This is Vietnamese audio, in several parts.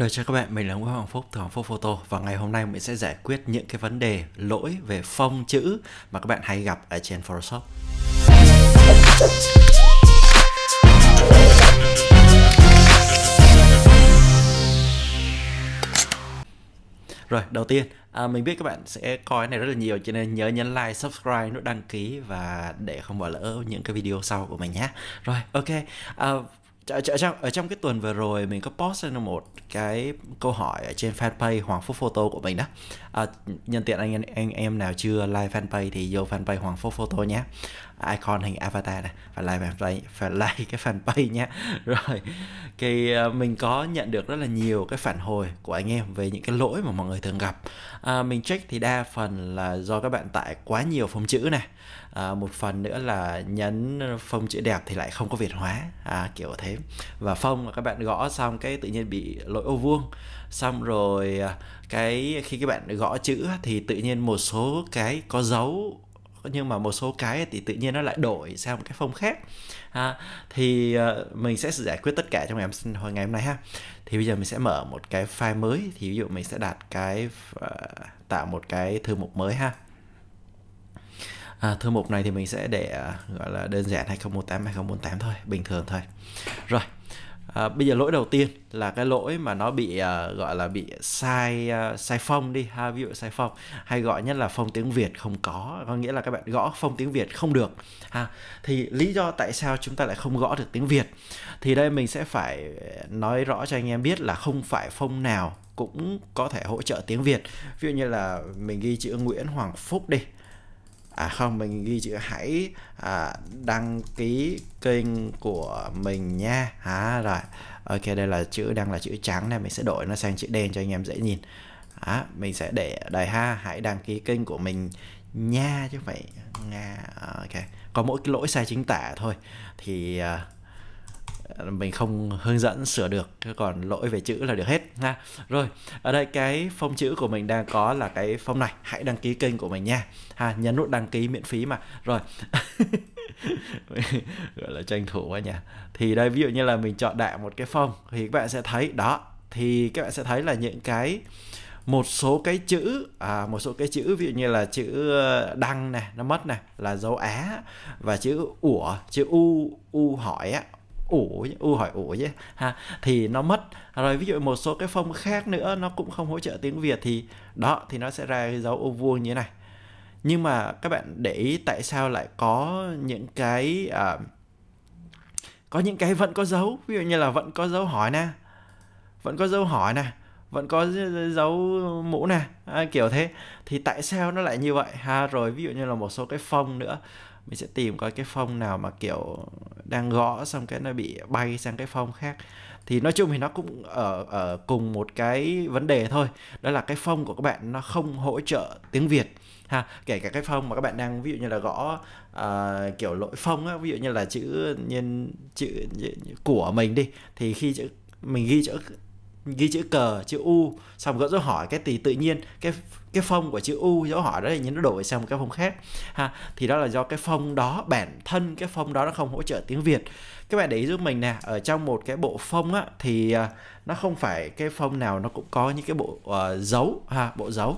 Rồi chào các bạn, mình là Nguyễn Hoàng Phúc từ Hoàng Phúc Photo và ngày hôm nay mình sẽ giải quyết những cái vấn đề lỗi về phông chữ mà các bạn hay gặp ở trên Photoshop. Rồi, đầu tiên à, mình biết các bạn sẽ coi này rất là nhiều cho nên nhớ nhấn like, subscribe, nút đăng ký và để không bỏ lỡ những cái video sau của mình nhé. Rồi, ok. À, ở, trong ở trong cái tuần vừa rồi mình có post lên một cái câu hỏi ở trên fanpage Hoàng Phúc Photo của mình đó à, nhân tiện anh, anh anh em nào chưa like fanpage thì vô fanpage Hoàng Phúc Photo nhé icon hình avatar này phải like phải, phải like cái fanpage nhé rồi thì ờ, mình có nhận được rất là nhiều cái phản hồi của anh em về những cái lỗi mà mọi người thường gặp à, mình check thì đa phần là do các bạn tải quá nhiều phông chữ này à, một phần nữa là nhấn phông chữ đẹp thì lại không có việt hóa à, kiểu thế và phông các bạn gõ xong cái tự nhiên bị lỗi ô vuông xong rồi à, cái khi các bạn gõ chữ thì tự nhiên một số cái có dấu nhưng mà một số cái thì tự nhiên nó lại đổi sang một cái phong khác ha thì uh, mình sẽ giải quyết tất cả trong ngày hôm, ngày hôm nay ha thì bây giờ mình sẽ mở một cái file mới thì ví dụ mình sẽ đặt cái uh, tạo một cái thư mục mới ha À, thư mục này thì mình sẽ để uh, gọi là đơn giản 2018 2048 thôi bình thường thôi rồi à, bây giờ lỗi đầu tiên là cái lỗi mà nó bị uh, gọi là bị sai uh, sai phông đi ha ví dụ sai phông hay gọi nhất là phông tiếng việt không có có nghĩa là các bạn gõ phông tiếng việt không được ha thì lý do tại sao chúng ta lại không gõ được tiếng việt thì đây mình sẽ phải nói rõ cho anh em biết là không phải phông nào cũng có thể hỗ trợ tiếng việt ví dụ như là mình ghi chữ nguyễn hoàng phúc đi à không mình ghi chữ hãy à, đăng ký kênh của mình nha à, rồi ok đây là chữ đang là chữ trắng này mình sẽ đổi nó sang chữ đen cho anh em dễ nhìn à, mình sẽ để ở đây ha hãy đăng ký kênh của mình nha chứ phải nha ok có mỗi cái lỗi sai chính tả thôi thì uh, mình không hướng dẫn sửa được còn lỗi về chữ là được hết ha rồi ở đây cái phông chữ của mình đang có là cái phông này hãy đăng ký kênh của mình nha ha nhấn nút đăng ký miễn phí mà rồi gọi là tranh thủ quá nhỉ thì đây ví dụ như là mình chọn đại một cái phông thì các bạn sẽ thấy đó thì các bạn sẽ thấy là những cái một số cái chữ à, một số cái chữ ví dụ như là chữ ờ, đăng này nó mất này là dấu á và chữ ủa chữ u u hỏi á ủ u hỏi ủ chứ ha thì nó mất rồi ví dụ một số cái phông khác nữa nó cũng không hỗ trợ tiếng việt thì đó thì nó sẽ ra cái dấu ô vuông như thế này nhưng mà các bạn để ý tại sao lại có những cái à, có những cái vẫn có dấu ví dụ như là vẫn có dấu hỏi nè vẫn có dấu hỏi nè vẫn có dấu mũ nè à, kiểu thế thì tại sao nó lại như vậy ha rồi ví dụ như là một số cái phông nữa mình sẽ tìm coi cái phông nào mà kiểu đang gõ xong cái nó bị bay sang cái phông khác thì nói chung thì nó cũng ở ở cùng một cái vấn đề thôi đó là cái phông của các bạn nó không hỗ trợ tiếng việt ha kể cả cái phông mà các bạn đang ví dụ như là gõ uh, kiểu lỗi phông á ví dụ như là chữ nhân chữ, chữ của mình đi thì khi chữ mình ghi chữ ghi chữ cờ chữ u xong gỡ dấu hỏi cái thì tự nhiên cái cái phong của chữ u dấu hỏi đó thì nó đổi sang một cái phong khác ha thì đó là do cái phong đó bản thân cái phong đó nó không hỗ trợ tiếng việt các bạn để ý giúp mình nè ở trong một cái bộ phong á thì à, nó không phải cái phong nào nó cũng có những cái bộ uh, dấu ha bộ dấu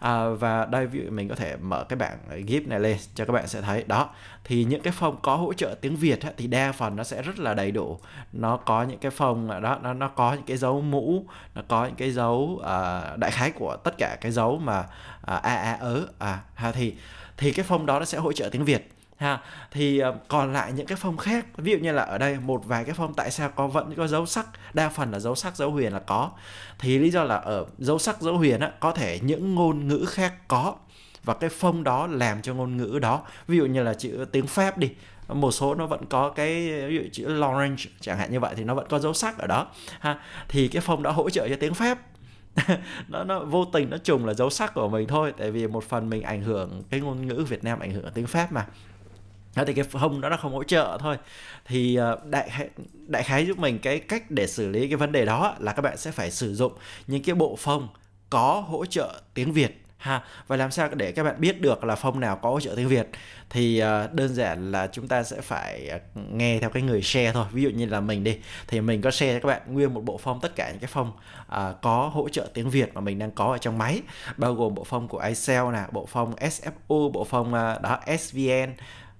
à, và đây ví dụ mình có thể mở cái bảng gif này lên cho các bạn sẽ thấy đó thì những cái phong có hỗ trợ tiếng việt á, thì đa phần nó sẽ rất là đầy đủ nó có những cái phong đó nó nó có những cái dấu mũ nó có những cái dấu uh, đại khái của tất cả cái dấu mà mà à, a a ớ à ha thì thì cái phông đó nó sẽ hỗ trợ tiếng việt ha thì ờ, còn lại những cái phông khác ví dụ như là ở đây một vài cái phông tại sao có vẫn có dấu sắc đa phần là dấu sắc dấu huyền là có thì lý do là ở dấu sắc dấu huyền á có thể những ngôn ngữ khác có và cái phông đó làm cho ngôn ngữ đó ví dụ như là chữ tiếng pháp đi một số nó vẫn có cái ví dụ chữ Lawrence chẳng hạn như vậy thì nó vẫn có dấu sắc ở đó ha thì cái phông đã hỗ trợ cho tiếng Pháp nó nó vô tình nó trùng là dấu sắc của mình thôi tại vì một phần mình ảnh hưởng cái ngôn ngữ Việt Nam ảnh hưởng tiếng Pháp mà đó thì cái hông đó nó không hỗ trợ thôi thì ờ, đại đại khái giúp mình cái cách để xử lý cái vấn đề đó là các bạn sẽ phải sử dụng những cái bộ phông có hỗ trợ tiếng Việt ha và làm sao để các bạn biết được là phong nào có hỗ trợ tiếng việt thì ờ, đơn giản là chúng ta sẽ phải ờ, nghe theo cái người share thôi ví dụ như là mình đi thì mình có share cho các bạn nguyên một bộ phong tất cả những cái phong ờ, có hỗ trợ tiếng việt mà mình đang có ở trong máy bao gồm bộ phong của icell nè bộ phong sfu bộ phong đó svn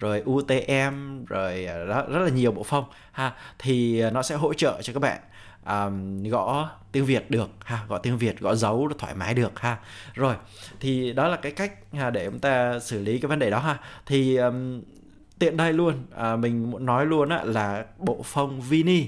rồi UTM rồi đó rất là nhiều bộ phong ha thì nó sẽ hỗ trợ cho các bạn um, gõ tiếng việt được ha gõ tiếng việt gõ dấu thoải mái được ha rồi thì đó là cái cách ha, à, để chúng ta xử lý cái vấn đề đó ha thì um, tiện đây luôn à, mình muốn nói luôn á, là bộ phông vini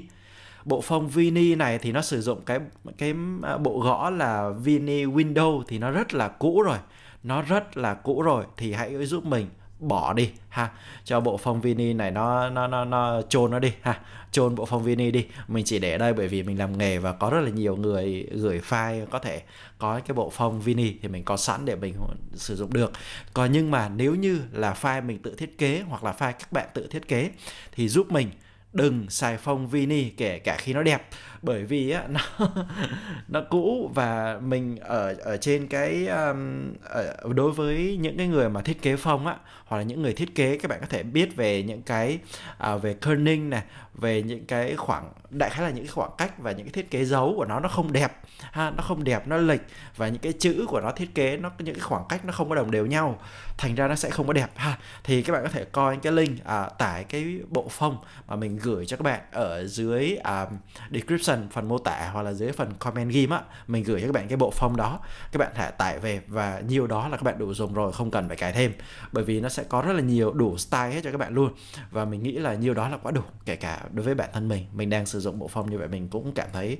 bộ phông vini này thì nó sử dụng cái cái à, bộ gõ là vini window thì nó rất là cũ rồi nó rất là cũ rồi thì hãy giúp mình bỏ đi ha cho bộ phong vini này nó nó nó nó chôn nó đi ha chôn bộ phong vini đi mình chỉ để đây bởi vì mình làm nghề và có rất là nhiều người gửi file có thể có cái bộ phong vini thì mình có sẵn để mình sử dụng được còn nhưng mà nếu như là file mình tự thiết kế hoặc là file các bạn tự thiết kế thì giúp mình đừng xài phông vini kể cả khi nó đẹp bởi vì á, nó nó cũ và mình ở ở trên cái um, ở, đối với những cái người mà thiết kế phông á hoặc là những người thiết kế các bạn có thể biết về những cái à, về kerning này về những cái khoảng đại khái là những cái khoảng cách và những cái thiết kế dấu của nó nó không đẹp ha nó không đẹp nó lệch và những cái chữ của nó thiết kế nó những cái khoảng cách nó không có đồng đều nhau thành ra nó sẽ không có đẹp ha thì các bạn có thể coi cái link à, tải cái bộ phông mà mình gửi cho các bạn ở dưới um, description phần mô tả hoặc là dưới phần comment ghim á mình gửi cho các bạn cái bộ phông đó các bạn thả tải về và nhiều đó là các bạn đủ dùng rồi không cần phải cài thêm bởi vì nó sẽ có rất là nhiều đủ style hết cho các bạn luôn và mình nghĩ là nhiều đó là quá đủ kể cả đối với bản thân mình mình đang sử dụng bộ phông như vậy mình cũng cảm thấy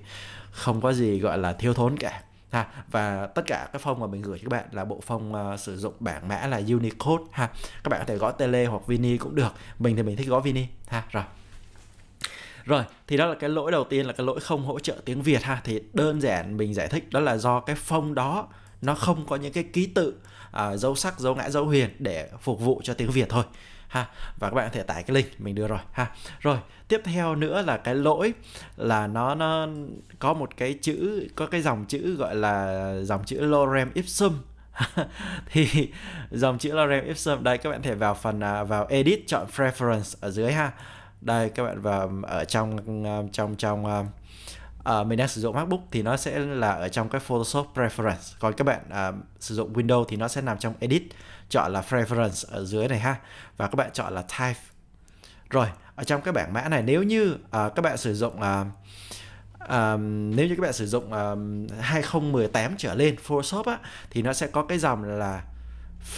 không có gì gọi là thiếu thốn cả ha và tất cả các phong mà mình gửi cho các bạn là bộ phong uh, ờ, sử dụng bảng mã là Unicode ha các bạn có thể gõ tele hoặc Vini cũng được mình thì mình thích gõ Vini ha rồi rồi thì đó là cái lỗi đầu tiên là cái lỗi không hỗ trợ tiếng việt ha thì đơn giản mình giải thích đó là do cái phông đó nó không có những cái ký tự uh, dấu sắc dấu ngã dấu huyền để phục vụ cho tiếng việt thôi ha và các bạn có thể tải cái link mình đưa rồi ha rồi tiếp theo nữa là cái lỗi là nó nó có một cái chữ có cái dòng chữ gọi là dòng chữ lorem ipsum thì dòng chữ lorem ipsum đây các bạn thể vào phần à, vào edit chọn preference ở dưới ha đây các bạn và um, ở trong um, trong trong uh, mình đang sử dụng MacBook thì nó sẽ là ở trong cái Photoshop Preference còn các bạn uh, sử dụng Windows thì nó sẽ nằm trong Edit chọn là Preference ở dưới này ha và các bạn chọn là Type rồi ở trong cái bảng mã này nếu như uh, các bạn sử dụng uh, um, nếu như các bạn sử dụng um, 2018 trở lên Photoshop á, thì nó sẽ có cái dòng là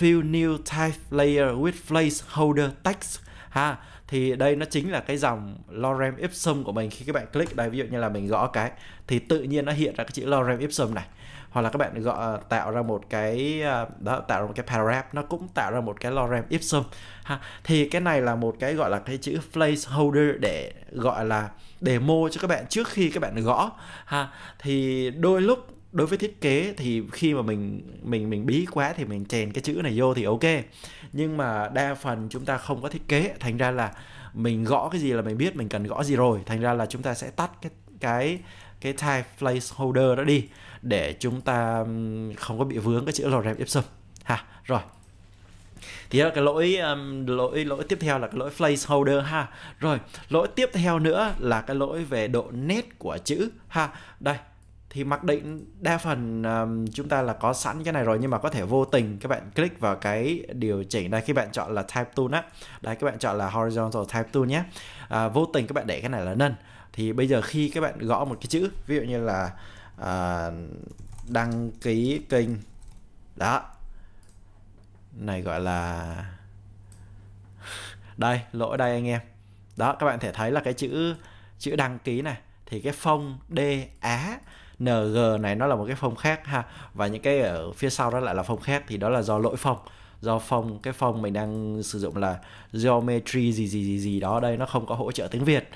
Fill New Type Layer with placeholder Text ha thì đây nó chính là cái dòng lorem ipsum của mình khi các bạn click đây ví dụ như là mình gõ cái thì tự nhiên nó hiện ra cái chữ lorem ipsum này hoặc là các bạn gọi ờ, tạo ra một cái ờ, đó tạo ra một cái paragraph nó cũng tạo ra một cái lorem ipsum ha thì cái này là một cái gọi là cái chữ placeholder để gọi là demo cho các bạn trước khi các bạn gõ ha thì đôi lúc đối với thiết kế thì khi mà mình mình mình bí quá thì mình chèn cái chữ này vô thì ok nhưng mà đa phần chúng ta không có thiết kế thành ra là mình gõ cái gì là mình biết mình cần gõ gì rồi thành ra là chúng ta sẽ tắt cái cái cái type placeholder đó đi để chúng ta không có bị vướng cái chữ lorem ipsum ha rồi thì là cái lỗi um, lỗi lỗi tiếp theo là cái lỗi placeholder ha rồi lỗi tiếp theo nữa là cái lỗi về độ nét của chữ ha đây thì mặc định đa phần um, chúng ta là có sẵn cái này rồi nhưng mà có thể vô tình các bạn click vào cái điều chỉnh đây khi bạn chọn là type tool á đây các bạn chọn là horizontal type tool nhé à, vô tình các bạn để cái này là nâng thì bây giờ khi các bạn gõ một cái chữ ví dụ như là à, đăng ký kênh đó này gọi là đây lỗi đây anh em đó các bạn thể thấy là cái chữ chữ đăng ký này thì cái phông D Á ng này nó là một cái phông khác ha và những cái ở phía sau đó lại là phông khác thì đó là do lỗi phông do phông cái phông mình đang sử dụng là geometry gì gì gì gì đó đây nó không có hỗ trợ tiếng việt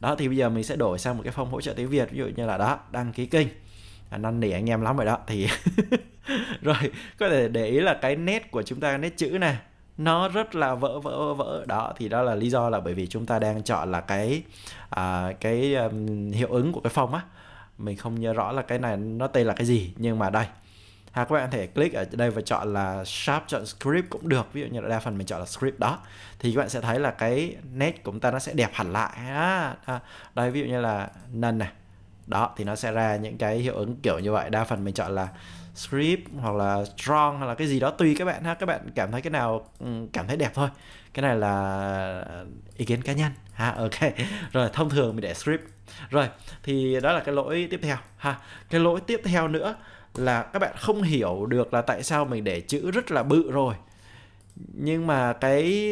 đó thì bây giờ mình sẽ đổi sang một cái phông hỗ trợ tiếng việt ví dụ như là đó đăng ký kênh à, năn nỉ anh em lắm rồi đó thì rồi có thể để ý là cái nét của chúng ta nét chữ này nó rất là vỡ vỡ vỡ đó thì đó là lý do là bởi vì chúng ta đang chọn là cái à, cái um, hiệu ứng của cái phong á mình không nhớ rõ là cái này nó tên là cái gì nhưng mà đây ha các bạn có thể click ở đây và chọn là sharp chọn script cũng được ví dụ như là đa phần mình chọn là script đó thì các bạn sẽ thấy là cái nét của chúng ta nó sẽ đẹp hẳn lại à, à, đây ví dụ như là none này đó thì nó sẽ ra những cái hiệu ứng kiểu như vậy đa phần mình chọn là script hoặc là strong hoặc là cái gì đó tùy các bạn ha các bạn cảm thấy cái nào ừ, cảm thấy đẹp thôi cái này là ý kiến cá nhân ha ok rồi thông thường mình để script rồi thì đó là cái lỗi tiếp theo ha cái lỗi tiếp theo nữa là các bạn không hiểu được là tại sao mình để chữ rất là bự rồi nhưng mà cái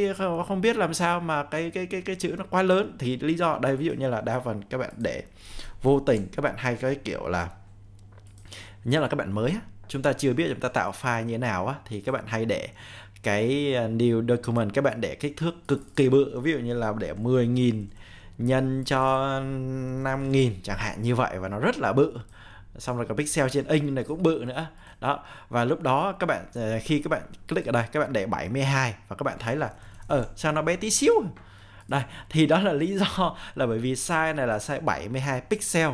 không biết làm sao mà cái cái cái cái chữ nó quá lớn thì lý do đây ví dụ như là đa phần các bạn để vô tình các bạn hay cái kiểu là nhất là các bạn mới chúng ta chưa biết chúng ta tạo file như thế nào á thì các bạn hay để cái à, new document các bạn để kích thước cực kỳ bự ví dụ như là để 10.000 nhân cho 5.000 chẳng hạn như vậy và nó rất là bự xong rồi cái pixel trên in này cũng bự nữa đó và lúc đó các bạn à, khi các bạn click ở đây các bạn để 72 và các bạn thấy là ờ sao nó bé tí xíu à? đây thì đó là lý do là bởi vì size này là size 72 pixel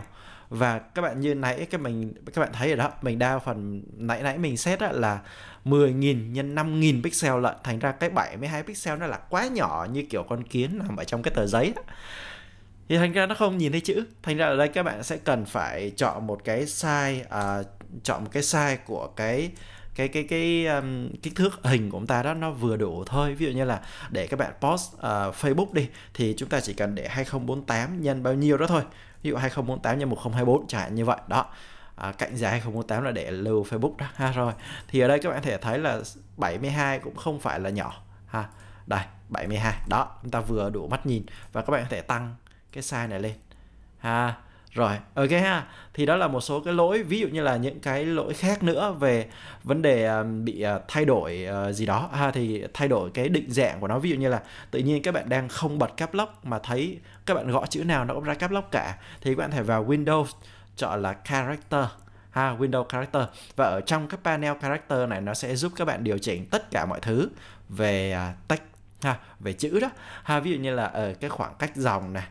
và các bạn như nãy các mình các bạn thấy rồi đó mình đa phần nãy nãy mình xét á, là 10.000 nhân 5.000 pixel lận thành ra cái 72 pixel nó là quá nhỏ như kiểu con kiến nằm ở trong cái tờ giấy á. thì thành ra nó không nhìn thấy chữ thành ra ở đây các bạn sẽ cần phải chọn một cái size à, chọn một cái size của cái cái cái cái um, kích thước hình của chúng ta đó nó vừa đủ thôi ví dụ như là để các bạn post uh, Facebook đi thì chúng ta chỉ cần để 2048 nhân bao nhiêu đó thôi ví dụ 2048 nhân 1024 chẳng hạn như vậy đó à, cạnh giá 2048 là để lưu Facebook đó ha rồi thì ở đây các bạn có thể thấy là 72 cũng không phải là nhỏ ha đây 72 đó chúng ta vừa đủ mắt nhìn và các bạn có thể tăng cái size này lên ha rồi ok ha thì đó là một số cái lỗi ví dụ như là những cái lỗi khác nữa về vấn đề ờ, bị ờ, thay đổi ờ, gì đó ha thì thay đổi cái định dạng của nó ví dụ như là tự nhiên các bạn đang không bật cap lock mà thấy các bạn gõ chữ nào nó cũng ra cap lock cả thì các bạn thể vào Windows chọn là character ha window character và ở trong cái panel character này nó sẽ giúp các bạn điều chỉnh tất cả mọi thứ về text ha về chữ đó ha ví dụ như là ở cái khoảng cách dòng này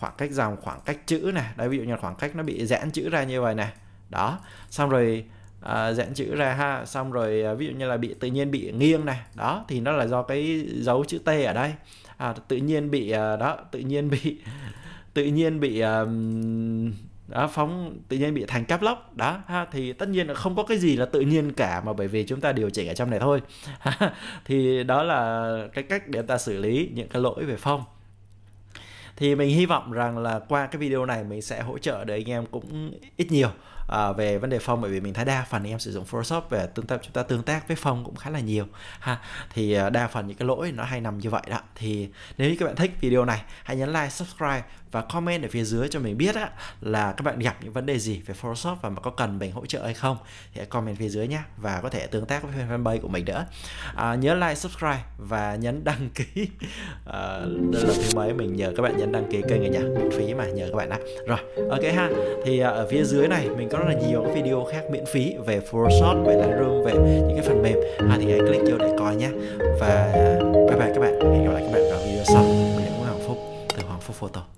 khoảng cách dòng khoảng cách chữ này đấy ví dụ như khoảng cách nó bị giãn chữ ra như vậy này đó xong rồi à, giãn chữ ra ha xong rồi à, ví dụ như là bị tự nhiên bị nghiêng này đó thì nó là do cái dấu chữ t ở đây à, tự nhiên bị à, đó tự nhiên bị tự nhiên bị à, đó, phóng tự nhiên bị thành cáp lốc đó ha thì tất nhiên là không có cái gì là tự nhiên cả mà bởi vì chúng ta điều chỉnh ở trong này thôi thì đó là cái cách để ta xử lý những cái lỗi về phong thì mình hy vọng rằng là qua cái video này mình sẽ hỗ trợ để anh em cũng ít nhiều à, về vấn đề phong bởi vì mình thấy đa phần anh em sử dụng Photoshop về tương tác chúng ta tương tác với phong cũng khá là nhiều ha thì à, đa phần những cái lỗi nó hay nằm như vậy đó thì nếu như các bạn thích video này hãy nhấn like subscribe và comment ở phía dưới cho mình biết á, là các bạn gặp những vấn đề gì về Photoshop và có cần mình hỗ trợ hay không thì comment phía dưới nhé và có thể tương tác với fanpage của mình nữa à, nhớ like subscribe và nhấn đăng ký à, lần thứ mấy mình nhờ các bạn nhấn đăng ký kênh này nhá miễn phí mà nhờ các bạn á rồi ok ha thì à, ở phía dưới này mình có rất là nhiều video khác miễn phí về Photoshop về Lightroom về những cái phần mềm à, thì hãy click vô để coi nhé và bye bye các bạn hẹn gặp lại các bạn vào video sau mình là Hoàng Phúc từ Hoàng Phúc Photo